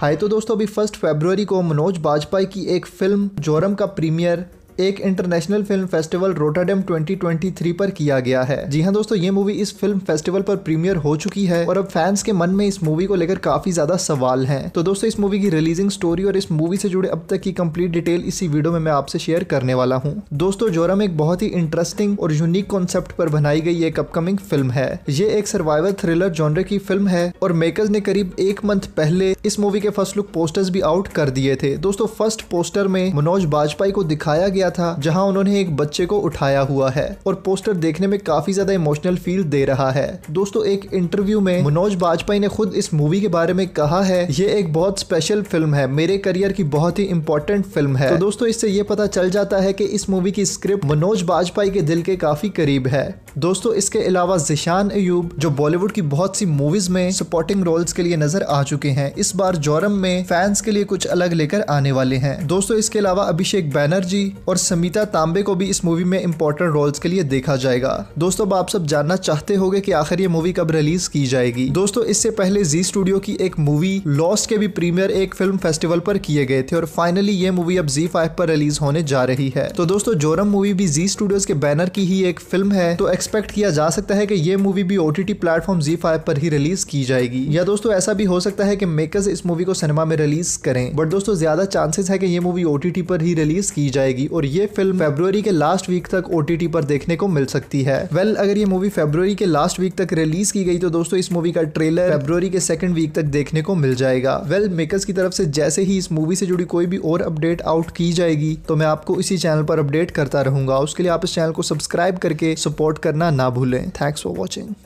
हाय तो दोस्तों अभी फर्स्ट फरवरी को मनोज बाजपेयी की एक फिल्म जोरम का प्रीमियर एक इंटरनेशनल फिल्म फेस्टिवल रोटाडेम 2023 पर किया गया है जी हाँ दोस्तों ये मूवी इस फिल्म फेस्टिवल पर प्रीमियर हो चुकी है और अब फैंस के मन में इस मूवी को लेकर काफी ज्यादा सवाल है तो दोस्तों इस मूवी की रिलीजिंग स्टोरी और इस मूवी से जुड़े अब तक की कम्प्लीट डिटेल इसी वीडियो में मैं आपसे शेयर करने वाला हूँ दोस्तों जोरम एक बहुत ही इंटरेस्टिंग और यूनिक कॉन्सेप्ट पर बनाई गई एक अपकमिंग फिल्म है ये एक सर्वाइवल थ्रिलर जॉनर की फिल्म है और मेकर्स ने करीब एक मंथ पहले इस मूवी के फर्स्ट लुक पोस्टर्स भी आउट कर दिए थे दोस्तों फर्स्ट पोस्टर में मनोज बाजपाई को दिखाया गया किया था जहां उन्होंने एक बच्चे को उठाया हुआ है और पोस्टर देखने में काफी ज्यादा इमोशनल फील दे रहा है दोस्तों एक इंटरव्यू में मनोज बाजपेयी ने खुद इस मूवी के बारे में कहा है ये एक बहुत स्पेशल फिल्म है मेरे करियर की बहुत ही इंपॉर्टेंट फिल्म है तो दोस्तों इससे ये पता चल जाता है की इस मूवी की स्क्रिप्ट मनोज बाजपेयी के दिल के काफी करीब है दोस्तों इसके अलावा जिशान अयूब जो बॉलीवुड की बहुत सी मूवीज में सपोर्टिंग रोल्स के लिए नजर आ चुके हैं इस बार जोरम में फैंस के लिए कुछ अलग लेकर आने वाले हैं दोस्तों इसके अलावा अभिषेक बैनर्जी और समीता तांबे को भी इस मूवी में इंपॉर्टेंट रोल्स के लिए देखा जाएगा दोस्तों अब आप सब जानना चाहते हो कि आखिर ये मूवी कब रिलीज की जाएगी दोस्तों इससे पहले जी स्टूडियो की एक मूवी लॉस्ट के भी प्रीमियर एक फिल्म फेस्टिवल पर किए गए थे और फाइनली ये मूवी अब जी पर रिलीज होने जा रही है तो दोस्तों जोरम मूवी भी जी स्टूडियो के बैनर की ही एक फिल्म है तो एक्सपेक्ट किया जा सकता है की ये मूवी भी ओटीटी प्लेटफॉर्म जी फाइव पर ही रिलीज की जाएगी या दोस्तों ऐसा भी हो सकता है की मेकर्स इस मूवी को सिनेमा में रिलीज करें बट दोस्तों ज्यादा चांसेस है की ये मूवी ओटीटी पर ही रिलीज की जाएगी और ये फिल्म फेब्रुवरी के लास्ट वीक तक ओ पर देखने को मिल सकती है वेल well, अगर ये मूवी फेब्रुवरी के लास्ट वीक तक रिलीज की गई तो दोस्तों इस मूवी का ट्रेलर फेब्रुवरी के सेकंड वीक तक देखने को मिल जाएगा वेल well, मेकर्स की तरफ से जैसे ही इस मूवी से जुड़ी कोई भी और अपडेट आउट की जाएगी तो मैं आपको इसी चैनल पर अपडेट करता रहूंगा उसके लिए आप इस चैनल को सब्सक्राइब करके सपोर्ट करना ना भूलें थैंक्स फॉर वॉचिंग